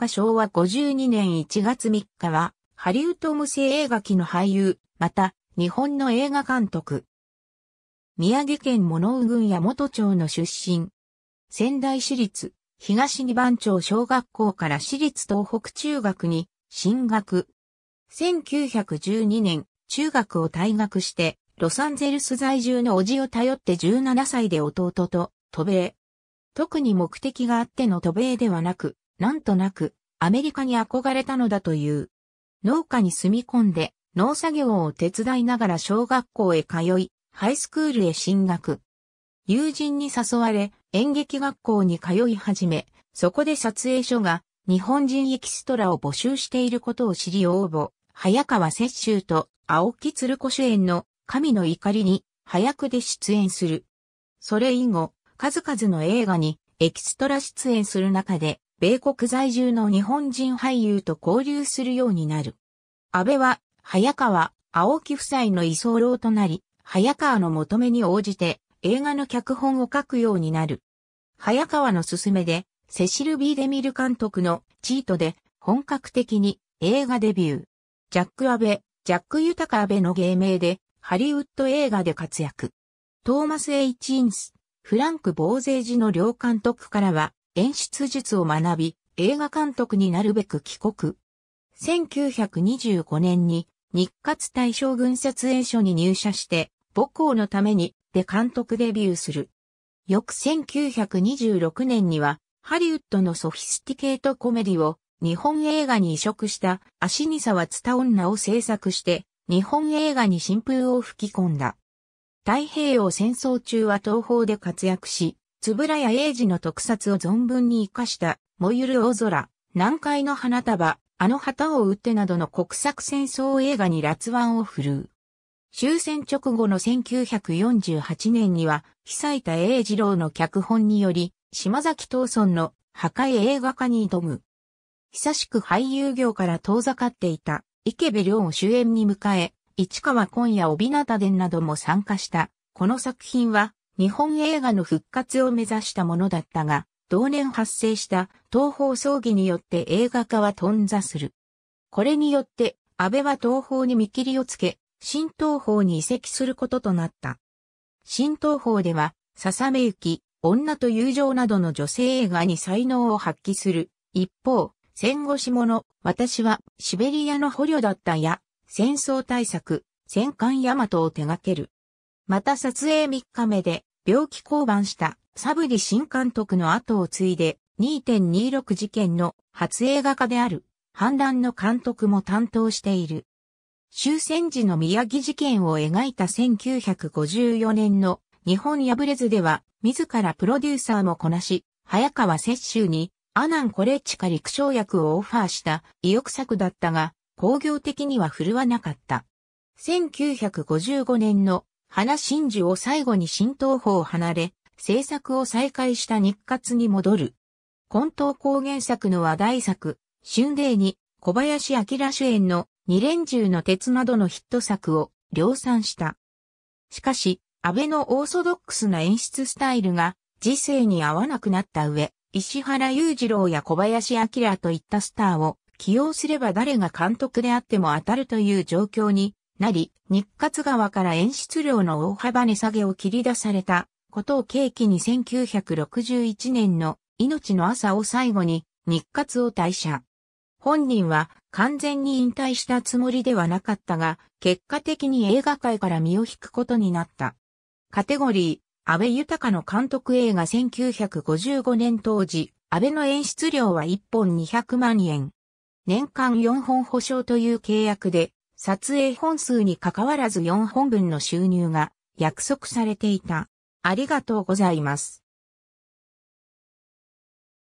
日昭和52年1月3日は、ハリウッド無声映画機の俳優、また、日本の映画監督。宮城県物生郡や元町の出身。仙台市立、東二番町小学校から市立東北中学に進学。1912年、中学を退学して、ロサンゼルス在住のおじを頼って17歳で弟と渡米。特に目的があっての渡米ではなく、なんとなくアメリカに憧れたのだという。農家に住み込んで農作業を手伝いながら小学校へ通い、ハイスクールへ進学。友人に誘われ演劇学校に通い始め、そこで撮影所が日本人エキストラを募集していることを知り応募、早川雪舟と青木鶴子主演の神の怒りに早くで出演する。それ以後、数々の映画にエキストラ出演する中で、米国在住の日本人俳優と交流するようになる。安倍は、早川、青木夫妻の居候となり、早川の求めに応じて映画の脚本を書くようになる。早川の勧めで、セシル・ビー・デミル監督のチートで本格的に映画デビュー。ジャック・アベ、ジャック・ユタカ・アベの芸名でハリウッド映画で活躍。トーマス・エイ・チンス、フランク・ボーゼージの両監督からは演出術を学び、映画監督になるべく帰国。1925年に日活大将軍撮影所に入社して、母校のためにで監督デビューする。翌1926年には、ハリウッドのソフィスティケートコメディを日本映画に移植した足に沢つた女を制作して日本映画に新風を吹き込んだ。太平洋戦争中は東方で活躍し、円谷英二の特撮を存分に活かした、燃ゆる大空、南海の花束、あの旗を打ってなどの国策戦争映画に辣腕を振るう。終戦直後の1948年には、被災田英二郎の脚本により、島崎東村の破壊映画化に挑む。久しく俳優業から遠ざかっていた池部良を主演に迎え、市川今夜帯なた伝なども参加した。この作品は日本映画の復活を目指したものだったが、同年発生した東方葬儀によって映画化は頓挫する。これによって、安倍は東方に見切りをつけ、新東方に移籍することとなった。新東方では、笹目行、女と友情などの女性映画に才能を発揮する。一方、戦後下の、私はシベリアの捕虜だったや、戦争対策、戦艦ヤマトを手掛ける。また撮影3日目で、病気降板したサブリ新監督の後を継いで2.26事件の初映画化である反乱の監督も担当している。終戦時の宮城事件を描いた1954年の日本破れずでは自らプロデューサーもこなし、早川雪舟にアナンコレッチカ陸将役をオファーした意欲作だったが、工業的には振るわなかった。1955年の花真珠を最後に新東宝を離れ、制作を再開した日活に戻る。混沌高原作の話題作、春麗に小林明主演の二連銃の鉄などのヒット作を量産した。しかし、安倍のオーソドックスな演出スタイルが時世に合わなくなった上、石原裕次郎や小林明といったスターを起用すれば誰が監督であっても当たるという状況になり、日活側から演出量の大幅値下げを切り出されたことを契機に1961年の命の朝を最後に日活を退社。本人は完全に引退したつもりではなかったが、結果的に映画界から身を引くことになった。カテゴリー、安倍豊の監督映画1955年当時、安倍の演出量は1本200万円。年間4本保証という契約で撮影本数に関わらず4本分の収入が約束されていた。ありがとうございます。